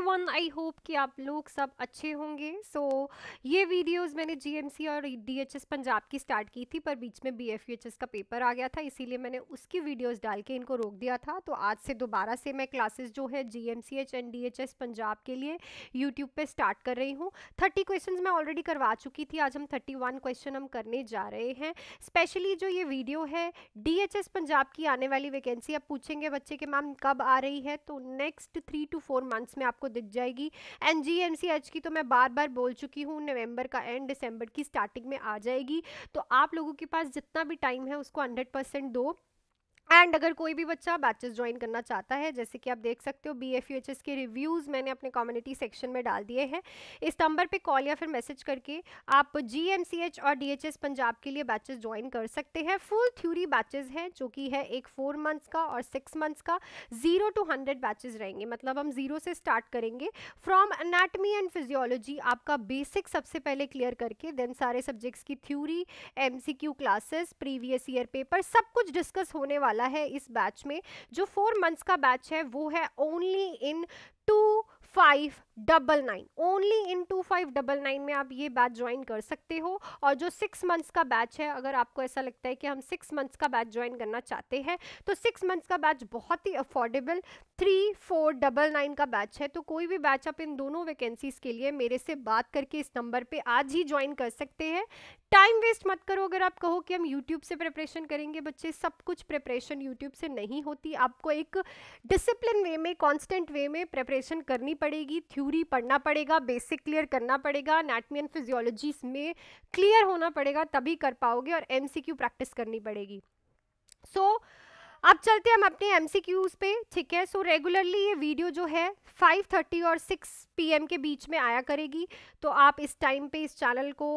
Everyone I hope कि आप लोग सब अच्छे होंगे सो so, ये वीडियोस मैंने जीएमसी और डीएचएस पंजाब की स्टार्ट की थी पर बीच में बीएफयूएचएस का पेपर आ गया था इसीलिए मैंने उसकी वीडियोस डाल के इनको रोक दिया था तो आज से दोबारा से मैं क्लासेस जो है जीएमसीएच एंड डीएचएस पंजाब के लिए यूट्यूब पर स्टार्ट कर रही हूँ थर्टी क्वेश्चन मैं ऑलरेडी करवा चुकी थी आज हम थर्टी क्वेश्चन हम करने जा रहे हैं स्पेशली जो ये वीडियो है डी पंजाब की आने वाली वैकेंसी आप पूछेंगे बच्चे के मैम कब आ रही है तो next three two four months में आपको दिख जाएगी एंड जीएमसीएच की तो मैं बार बार बोल चुकी हूँ नवंबर का एंड दिसंबर की स्टार्टिंग में आ जाएगी तो आप लोगों के पास जितना भी टाइम है उसको हंड्रेड परसेंट दो एंड अगर कोई भी बच्चा बैचेस ज्वाइन करना चाहता है जैसे कि आप देख सकते हो B F U H S के रिव्यूज़ मैंने अपने कम्युनिटी सेक्शन में डाल दिए हैं इस नंबर पे कॉल या फिर मैसेज करके आप जी एम सी एच और डी एच एस पंजाब के लिए बैचेस ज्वाइन कर सकते हैं फुल थ्यूरी बैचेस हैं जो कि है एक फोर मंथ्स का और सिक्स मंथ्स का ज़ीरो टू हंड्रेड बैचेज रहेंगे मतलब हम ज़ीरो से स्टार्ट करेंगे फ्रॉम अनाटमी एंड फिजियोलॉजी आपका बेसिक सबसे पहले क्लियर करके देन सारे सब्जेक्ट्स की theory M C Q classes previous year paper सब कुछ डिस्कस होने वाला वाला है इस बैच में जो फोर मंथ्स का बैच है वो है only in two five double nine only in two five double nine में आप ये बैच ज्वाइन कर सकते हो और जो सिक्स मंथ्स का बैच है अगर आपको ऐसा लगता है कि हम सिक्स मंथ्स का बैच ज्वाइन करना चाहते हैं तो सिक्स मंथ्स का बैच बहुत ही affordable three four double nine का बैच है तो कोई भी बैच आप इन दोनों वैकेंसीज़ के लिए मेरे से बात करके इस नंबर पर आज ही ज्वाइन कर सकते हैं टाइम वेस्ट मत करो अगर आप कहो कि हम यूट्यूब से प्रिपरेशन करेंगे बच्चे सब कुछ प्रिपरेशन यूट्यूब से नहीं होती आपको एक डिसिप्लिन वे में कॉन्स्टेंट वे में प्रिपरेशन करनी पड़ेगी थ्यू ज़रूरी पढ़ना पड़ेगा बेसिक क्लियर करना पड़ेगा एनाटमी एंड फिजियोलॉजी में क्लियर होना पड़ेगा तभी कर पाओगे और एमसीक्यू प्रैक्टिस करनी पड़ेगी सो so, अब चलते हैं हम अपने क्यूज पे ठीक है सो so, रेगुलरली ये वीडियो जो है 5:30 और 6 पी के बीच में आया करेगी तो आप इस टाइम पे इस चैनल को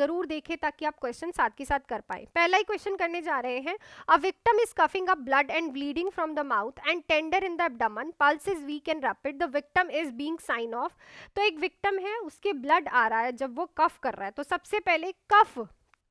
ज़रूर देखें ताकि आप क्वेश्चन साथ के साथ कर पाए पहला ही क्वेश्चन करने जा रहे हैं a victim is coughing a blood and bleeding from the mouth and tender in the abdomen pulse is weak and rapid the victim is being sign of तो एक विक्टम है उसके ब्लड आ रहा है जब वो कफ कर रहा है तो सबसे पहले कफ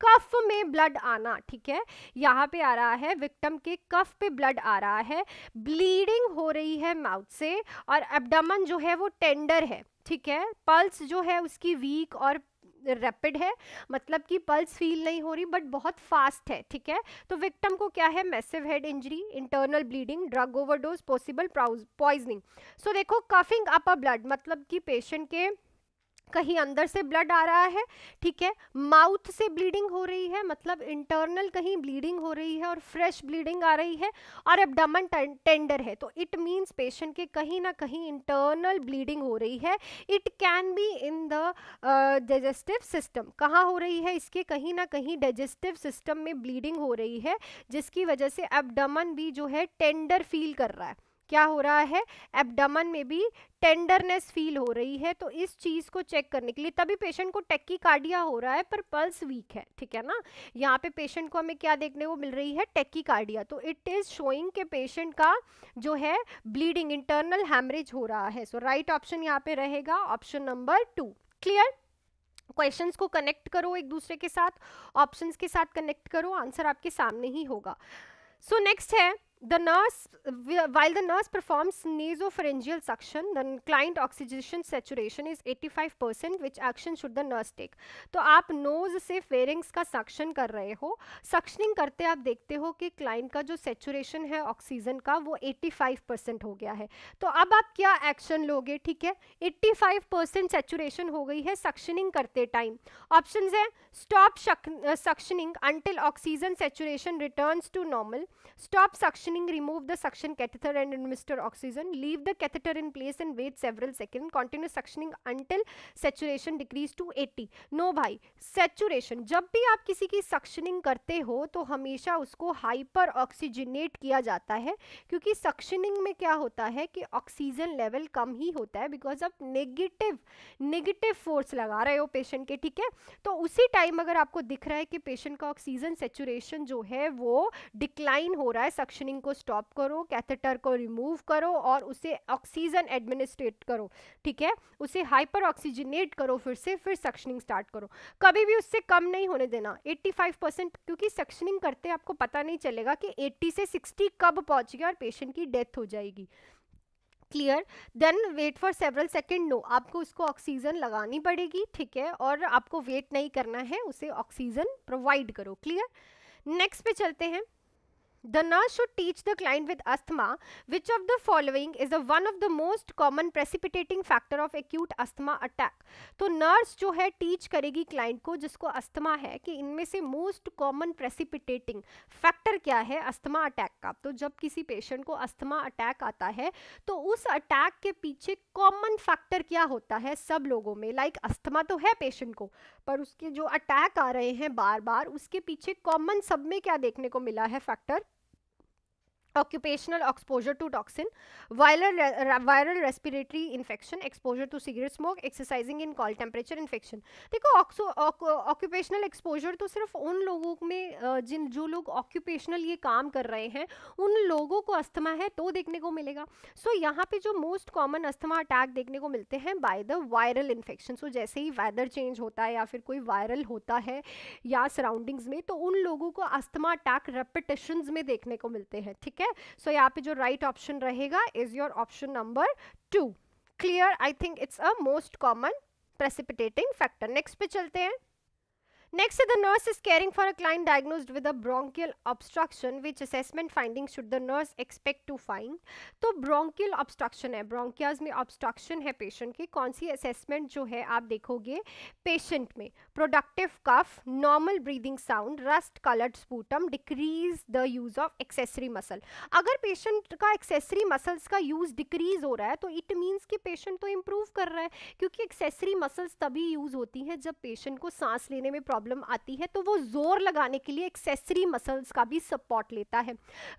कफ में ब्लड आना ठीक है यहाँ पे आ रहा है विक्टम के कफ पे ब्लड आ रहा है ब्लीडिंग हो रही है माउथ से और एबडमन जो है वो टेंडर है ठीक है पल्स जो है उसकी वीक और रैपिड है मतलब कि पल्स फील नहीं हो रही बट बहुत फास्ट है ठीक है तो विक्टम को क्या है massive head injury internal bleeding drug overdose possible poisoning so देखो कफिंग अप अ ब्लड मतलब कि पेशेंट के कहीं अंदर से ब्लड आ रहा है ठीक है माउथ से ब्लीडिंग हो रही है मतलब इंटरनल कहीं ब्लीडिंग हो रही है और फ्रेश ब्लीडिंग आ रही है और एबडमन टेंडर है तो इट मींस पेशेंट के कहीं ना कहीं इंटरनल ब्लीडिंग हो रही है it can be in the digestive system कहाँ हो रही है इसके कहीं ना कहीं डाइजेस्टिव सिस्टम में ब्लीडिंग हो रही है जिसकी वजह से एबडमन भी जो है टेंडर फील कर रहा है क्या हो रहा है एबडमन में भी टेंडरनेस फील हो रही है तो इस चीज़ को चेक करने के लिए तभी पेशेंट को टेक्की कार्डिया हो रहा है पर पल्स वीक है ठीक है ना यहाँ पे पेशेंट को हमें क्या देखने को मिल रही है टेक्की कार्डिया तो इट इज़ शोइंग के पेशेंट का जो है ब्लीडिंग इंटरनल हैमरेज हो रहा है सो राइट ऑप्शन यहाँ पे रहेगा option number two clear questions को कनेक्ट करो एक दूसरे के साथ ऑप्शंस के साथ कनेक्ट करो आंसर आपके सामने ही होगा सो so, नेक्स्ट है The nurse, while the nurse performs nasopharyngeal suction, the client oxygen saturation is 85%, which action should the nurse take? तो आप नोज से फेरिंग्स का सक्शन कर रहे हो सक्शनिंग करते आप देखते हो कि क्लाइंट का जो सेचुरेशन है ऑक्सीजन का वो 85% हो गया है तो अब आप क्या एक्शन लोगे ठीक है 85% सेचुरेशन हो गई है सक्शनिंग करते टाइम ऑप्शन है stop suctioning until oxygen saturation returns to normal stop suction suctioning, remove the suction catheter and administer oxygen. Leave the catheter in place and wait several seconds. Continue suctioning until saturation decrease to 80. No भाई saturation. जब भी आप किसी की suctioning करते हो तो हमेशा उसको hyper oxygenate किया जाता है क्योंकि suctioning में क्या होता है कि oxygen level कम ही होता है because आप negative negative force लगा रहे हो patient के ठीक है तो उसी time अगर आपको दिख रहा है कि patient का oxygen saturation जो है वो decline हो रहा है suctioning को स्टॉप करो कैथेटर को रिमूव करो और उसे ऑक्सीजन एडमिनिस्ट्रेट करो ठीक है उसे हाइपर ऑक्सीजनेट करो फिर से फिर सक्शनिंग स्टार्ट करो कभी भी उससे कम नहीं होने देना 85 परसेंट क्योंकि सक्शनिंग करते आपको पता नहीं चलेगा कि 80 से 60 कब पहुँच गया और पेशेंट की डेथ हो जाएगी clear then wait for several second no आपको उसको ऑक्सीजन लगानी पड़ेगी ठीक है और आपको वेट नहीं करना है उसे ऑक्सीजन प्रोवाइड करो क्लियर नेक्स्ट पे चलते हैं The nurse should teach the client with asthma which of the following is a one of the most common precipitating factor of acute asthma attack. तो nurse जो है teach करेगी client को जिसको asthma है कि इनमें से most common precipitating factor क्या है asthma attack का तो जब किसी patient को asthma attack आता है तो उस attack के पीछे common factor क्या होता है सब लोगों में like asthma तो है patient को पर उसके जो attack आ रहे हैं बार बार उसके पीछे common सब में क्या देखने को मिला है factor occupational exposure to toxin viral re viral respiratory infection exposure to cigarette smoke exercising in cold temperature infection dekho occupational exposure तो सिर्फ उन लोगों में jin jo log occupational ye kaam kar rahe hain un लोगों ko asthma hai to dekhne ko milega so, yahan pe jo most common asthma attack dekhne ko milte hain by the viral infection so jaise hi weather change hota hai ya fir koi viral hota hai ya surroundings mein to un लोगों ko asthma attack repetitions mein dekhne ko milte hain theek है so so, यहाँ पे जो right right option रहेगा is your option number two clear I think it's a most common precipitating factor next पे चलते हैं Next, the nurse is caring for a client diagnosed with a bronchial obstruction, which assessment findings should the nurse expect to find? तो bronchial obstruction है bronchias में obstruction है patient की कौन सी assessment जो है आप देखोगे patient में productive cough, normal breathing sound, rust colored sputum, decrease the use of accessory muscle. अगर patient का accessory muscles का use decrease हो रहा है तो it means कि patient तो improve कर रहा है क्योंकि accessory muscles तभी use होती हैं जब patient को सांस लेने में problem प्रॉब्लम आती है तो वो जोर लगाने के लिए एक्सेसरी मसल्स का भी सपोर्ट लेता है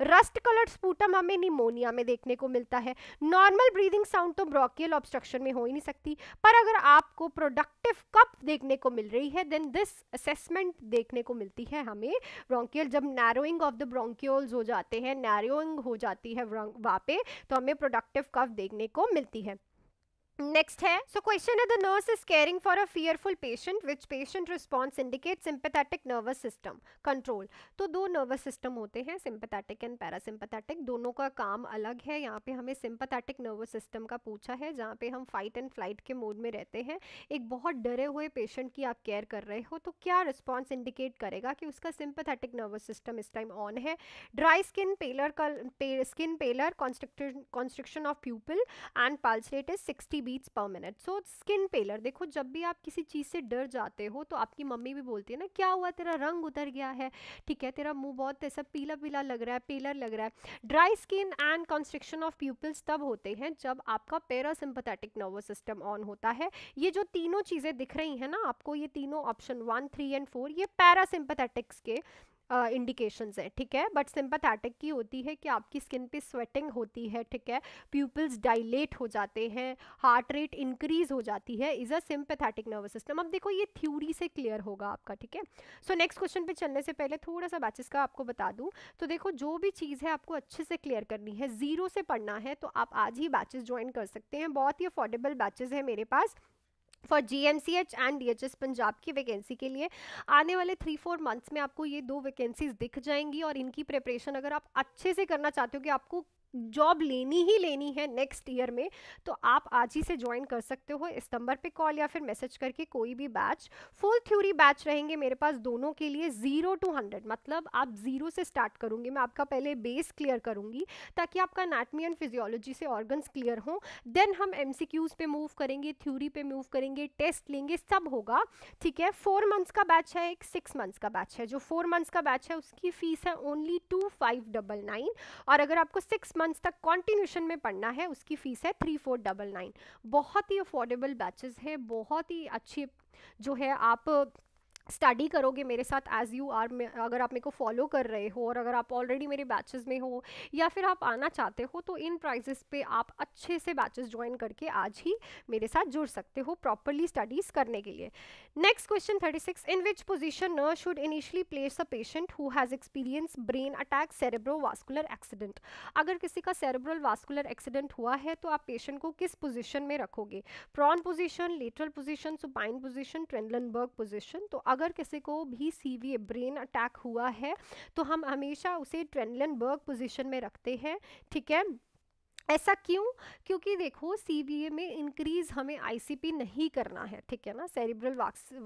रस्ट कलर्ड स्पूटम हमें निमोनिया में देखने को मिलता है नॉर्मल ब्रीदिंग साउंड तो ब्रॉकियल ऑब्स्ट्रक्शन में हो ही नहीं सकती पर अगर आपको प्रोडक्टिव कप देखने को मिल रही है देन दिस असेसमेंट देखने को मिलती है हमें ब्रोंकियल जब नैरोइंग ऑफ द ब्रोंक्योल्स हो जाते हैं नैरोइंग हो जाती है वहाँ पे तो हमें प्रोडक्टिव कप देखने को मिलती है नेक्स्ट है सो क्वेश्चन है the nurse is caring for a fearful patient which patient response indicate sympathetic nervous system control तो दो नर्वस सिस्टम होते हैं सिंपथेटिक एंड पैरासिम्पथेटिक दोनों का काम अलग है यहाँ पे हमें सिंपथेटिक नर्वस सिस्टम का पूछा है जहाँ पे हम फाइट एंड फ्लाइट के मोड में रहते हैं एक बहुत डरे हुए पेशेंट की आप केयर कर रहे हो तो क्या रिस्पॉन्स इंडिकेट करेगा कि उसका सिंपथेटिक नर्वस सिस्टम इस टाइम ऑन है ड्राई स्किन पेलर का skin pallor constriction of pupil and pulse rate is sixty beats per minute so skin pallor देखो जब भी आप किसी चीज़ से डर जाते हो तो आपकी मम्मी भी बोलती है ना क्या हुआ तेरा रंग उतर गया है ठीक है तेरा मुंह बहुत ऐसा पीला पीला लग रहा है पेलर लग रहा है dry skin and constriction of pupils तब होते हैं जब आपका पैरासिम्पथेटिक नर्वस सिस्टम ऑन होता है ये जो तीनों चीज़ें दिख रही हैं ना आपको ये तीनों option one three and four ये पैरासिम्पथेटिक्स के इंडिकेशंस है ठीक है बट सिंपथैटिक की होती है कि आपकी स्किन पे स्वेटिंग होती है ठीक है प्यूपल्स डाइलेट हो जाते हैं हार्ट रेट इंक्रीज हो जाती है is a sympathetic nervous system अब देखो ये थ्योरी से क्लियर होगा आपका ठीक है सो नेक्स्ट क्वेश्चन पे चलने से पहले थोड़ा सा बैचेस का आपको बता दूँ तो देखो जो भी चीज़ है आपको अच्छे से क्लियर करनी है ज़ीरो से पढ़ना है तो आप आज ही बैचेस ज्वाइन कर सकते हैं बहुत ही अफोर्डेबल बैचेज है मेरे पास for G M C H and D H S Punjab की वैकेंसी के लिए आने वाले थ्री फोर मंथ्स में आपको ये दो वैकेंसीज दिख जाएंगी और इनकी प्रिपरेशन अगर आप अच्छे से करना चाहते हो कि आपको जॉब लेनी ही लेनी है नेक्स्ट ईयर में तो आप आज ही से ज्वाइन कर सकते हो इस नंबर पे कॉल या फिर मैसेज करके कोई भी बैच फुल थ्योरी बैच रहेंगे मेरे पास दोनों के लिए ज़ीरो टू हंड्रेड मतलब आप ज़ीरो से स्टार्ट करूंगी मैं आपका पहले बेस क्लियर करूंगी ताकि आपका नाटमी एंड फिजियोलॉजी से ऑर्गन्स क्लियर हों देन हम एम पे मूव करेंगे थ्योरी पे मूव करेंगे टेस्ट लेंगे सब होगा ठीक है फोर मंथ्स का बैच है एक सिक्स मंथ्स का बैच है जो फोर मंथ्स का बैच है उसकी फ़ीस है only two five double nine और अगर आपको सिक्स मंथ्स तक कॉन्टीन्यूशन में पढ़ना है उसकी फ़ीस है थ्री फोर डबल नाइन बहुत ही अफोर्डेबल बैचेस है बहुत ही अच्छी जो है आप स्टडी करोगे मेरे साथ एज़ यू आर अगर आप मेरे को फॉलो कर रहे हो और अगर आप ऑलरेडी मेरे बैचेस में हो या फिर आप आना चाहते हो तो इन प्राइजेस पे आप अच्छे से बैचेस ज्वाइन करके आज ही मेरे साथ जुड़ सकते हो प्रॉपरली स्टडीज़ करने के लिए next question 36 in which position nurse should initially place a patient who has experience brain attack cerebrovascular accident अगर किसी का सेरेब्रल वास्कुलर एक्सीडेंट हुआ है तो आप पेशेंट को किस पोजिशन में रखोगे prone position lateral position supine position Trendelenburg position तो अगर किसी को भी सीवियर ब्रेन अटैक हुआ है तो हम हमेशा उसे ट्रेनलन पोजिशन में रखते हैं ठीक है ऐसा क्यों क्योंकि देखो सी में इंक्रीज हमें आईसीपी नहीं करना है ठीक है ना सेरिब्रल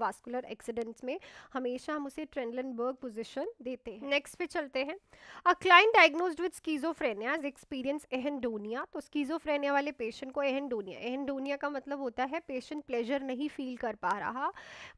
वास्कुलर एक्सीडेंट्स में हमेशा हम उसे ट्रेंडलनबर्ग पोजीशन देते हैं नेक्स्ट पे चलते हैं a client diagnose with schizophrenia is experience anhedonia तो स्कीजोफ्रेनिया वाले पेशेंट को एहनडोनिया एहनडोनिया का मतलब होता है पेशेंट प्लेजर नहीं फील कर पा रहा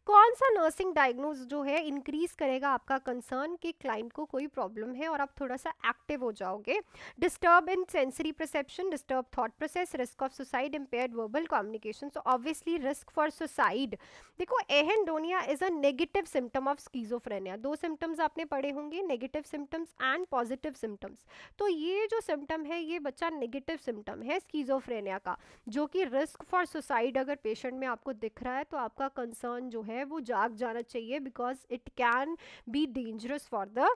कौन सा नर्सिंग डायग्नोज जो है इंक्रीज करेगा आपका कंसर्न कि क्लाइंट को कोई प्रॉब्लम है और आप थोड़ा सा एक्टिव हो जाओगे disturb in sensory percept perception, disturbed thought process, risk of suicide, impaired verbal communication. So obviously risk for suicide. देखो anhedonia is a negative symptom of schizophrenia दो सिम्टम्स आपने पढ़े होंगे negative symptoms and positive symptoms तो ये जो symptom है ये बच्चा नेगेटिव सिम्टम है स्कीजोफ्रेनिया का जो कि रिस्क फॉर सुसाइड अगर पेशेंट में आपको दिख रहा है तो आपका कंसर्न जो है वो जाग जाना चाहिए because it can be dangerous for the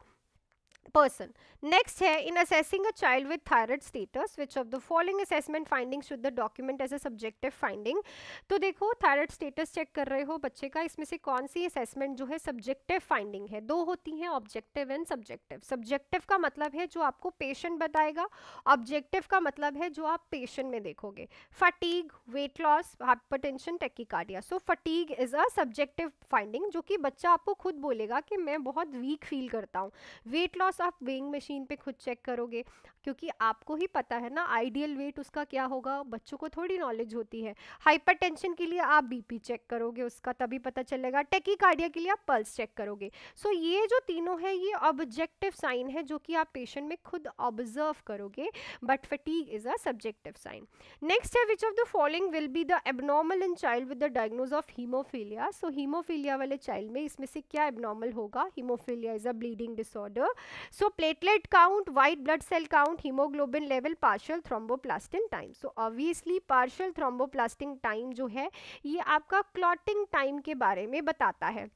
person. Next here, in assessing a child with thyroid status, which of the following assessment findings should the document as a subjective finding? to dekho thyroid status check kar rahe ho bacche ka isme se kaun si assessment jo hai subjective finding hai do hoti hain objective and subjective. Subjective ka matlab hai jo aapko patient batayega objective ka matlab hai jo aap patient mein dekhoge fatigue, weight loss, hypertension, tachycardia. So fatigue is a subjective finding jo ki bachcha aapko khud bolega ki main bahut weak feel karta hu weight loss बस आप weighing machine पे खुद check करोगे क्योंकि आपको ही पता है ना आइडियल वेट उसका क्या होगा बच्चों को थोड़ी नॉलेज होती है हाइपरटेंशन के लिए आप बीपी चेक करोगे उसका तभी पता चलेगा टेकिकार्डिया के लिए आप पल्स चेक करोगे सो so, ये जो तीनों है ये ऑब्जेक्टिव साइन है जो कि आप पेशेंट में खुद ऑब्जर्व करोगे but fatigue is a subjective sign next है which of the following will be the abnormal in child with the diagnose of haemophilia so haemophilia वाले चाइल्ड में इसमें से क्या एबनॉर्मल होगा haemophilia is a bleeding disorder so platelet count white blood cell count haemoglobin level partial thromboplastin time so obviously partial thromboplastin time जो है ये आपका क्लॉटिंग टाइम के बारे में बताता है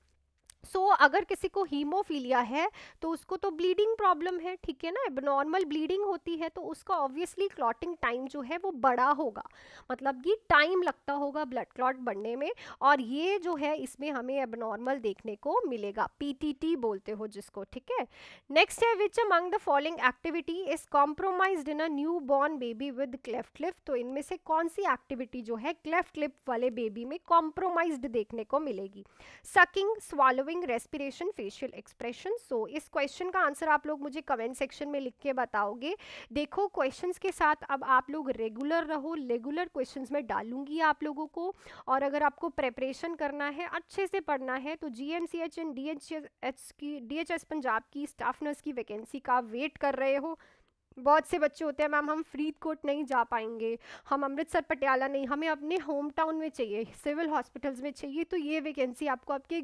सो so, अगर किसी को हीमोफीलिया है तो उसको तो ब्लीडिंग प्रॉब्लम है ठीक है ना नॉर्मल ब्लीडिंग होती है तो उसका ऑब्वियसली क्लॉटिंग टाइम जो है वो बड़ा होगा मतलब कि टाइम लगता होगा ब्लड क्लॉट बनने में और ये जो है इसमें हमें एबनॉर्मल देखने को मिलेगा पीटीटी बोलते हो जिसको ठीक है नेक्स्ट है which among the following activity is compromise in a newborn baby with cleft lip तो इनमें से कौन सी एक्टिविटी जो है क्लेफ्ट लिप वाले बेबी में कॉम्प्रोमाइज देखने को मिलेगी sucking swallowing following respiration facial expression so इस क्वेश्चन का आंसर आप लोग मुझे कमेंट सेक्शन में लिख के बताओगे देखो क्वेश्चन के साथ अब आप लोग रेगुलर रहो रेगुलर क्वेश्चन में डालूंगी आप लोगों को और अगर आपको प्रेपरेशन करना है अच्छे से पढ़ना है तो G M C H and D H H की डी एच एस पंजाब की स्टाफ नर्स की वैकेंसी का वेट कर रहे हो बहुत से बच्चे होते हैं मैम हम फरीदकोट नहीं जा पाएंगे हम अमृतसर पटियाला नहीं हमें अपने होम टाउन में चाहिए सिविल हॉस्पिटल्स में चाहिए तो ये वैकेंसी आपको आपके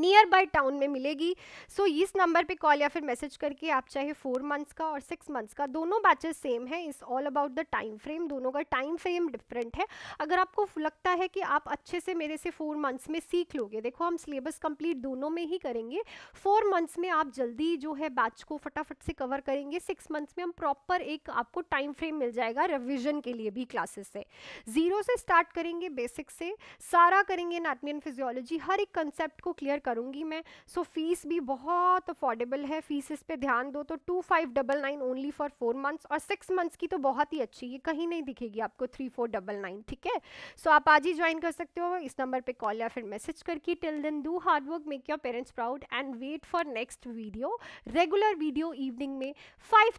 नियर बाय टाउन में मिलेगी सो so, इस नंबर पे कॉल या फिर मैसेज करके आप चाहे फोर मंथ्स का और सिक्स मंथ्स का दोनों बैचेस सेम है is all about the time frame दोनों का टाइम फ्रेम डिफरेंट है अगर आपको लगता है कि आप अच्छे से मेरे से फोर मंथ्स में सीख लोगे देखो हम सिलेबस कंप्लीट दोनों में ही करेंगे फोर मंथ्स में आप जल्दी जो है बैच को फटाफट से कवर करेंगे सिक्स मंथ्स में हम प्रॉपर एक आपको टाइम फ्रेम मिल जाएगा रिविजन के लिए भी क्लासेस से जीरो से स्टार्ट करेंगे बेसिक से सारा करेंगे एनाटमी फिजियोलॉजी हर एक कंसेप्ट को क्लियर करूँगी मैं सो so, फ़ीस भी बहुत अफोर्डेबल है फ़ीस इस पर ध्यान दो तो two five double nine only for four months और सिक्स मंथ्स की तो बहुत ही अच्छी ये कहीं नहीं दिखेगी आपको थ्री फोर डबल नाइन ठीक है सो आप आज ही ज्वाइन कर सकते हो इस नंबर पर कॉल या फिर मैसेज करके till then do hard work make your parents proud and wait for next video regular video evening में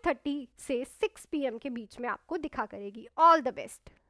थर्टी से पी एम के बीच में आपको दिखा करेगी ऑल द बेस्ट